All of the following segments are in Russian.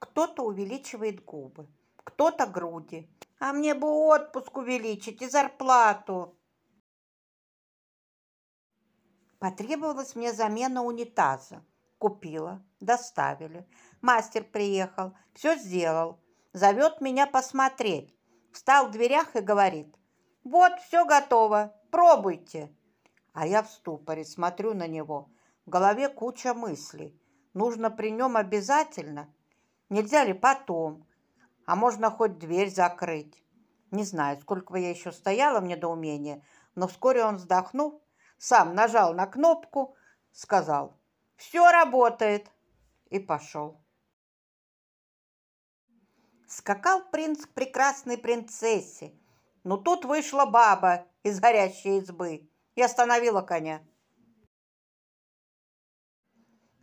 Кто-то увеличивает губы, кто-то груди. А мне бы отпуск увеличить и зарплату. Потребовалась мне замена унитаза. Купила, доставили. Мастер приехал, все сделал. Зовет меня посмотреть. Встал в дверях и говорит, вот, все готово, пробуйте. А я в ступоре смотрю на него. В голове куча мыслей. Нужно при нем обязательно Нельзя ли потом? А можно хоть дверь закрыть? Не знаю, сколько я еще стояла в недоумении, но вскоре он вздохнул, сам нажал на кнопку, сказал «Все работает» и пошел. Скакал принц к прекрасной принцессе, но тут вышла баба из горящей избы и остановила коня.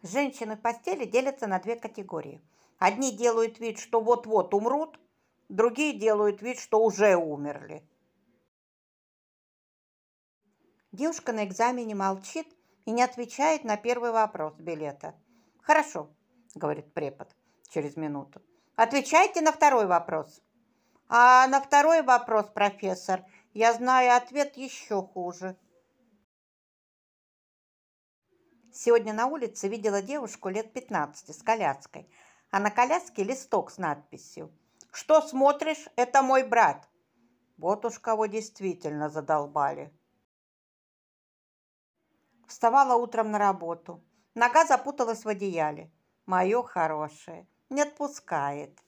Женщины в постели делятся на две категории – Одни делают вид, что вот-вот умрут, другие делают вид, что уже умерли. Девушка на экзамене молчит и не отвечает на первый вопрос билета. «Хорошо», — говорит препод через минуту. «Отвечайте на второй вопрос». «А на второй вопрос, профессор, я знаю ответ еще хуже». Сегодня на улице видела девушку лет 15 с коляской а на коляске листок с надписью «Что смотришь? Это мой брат». Вот уж кого действительно задолбали. Вставала утром на работу. Нога запуталась в одеяле. Мое хорошее, не отпускает.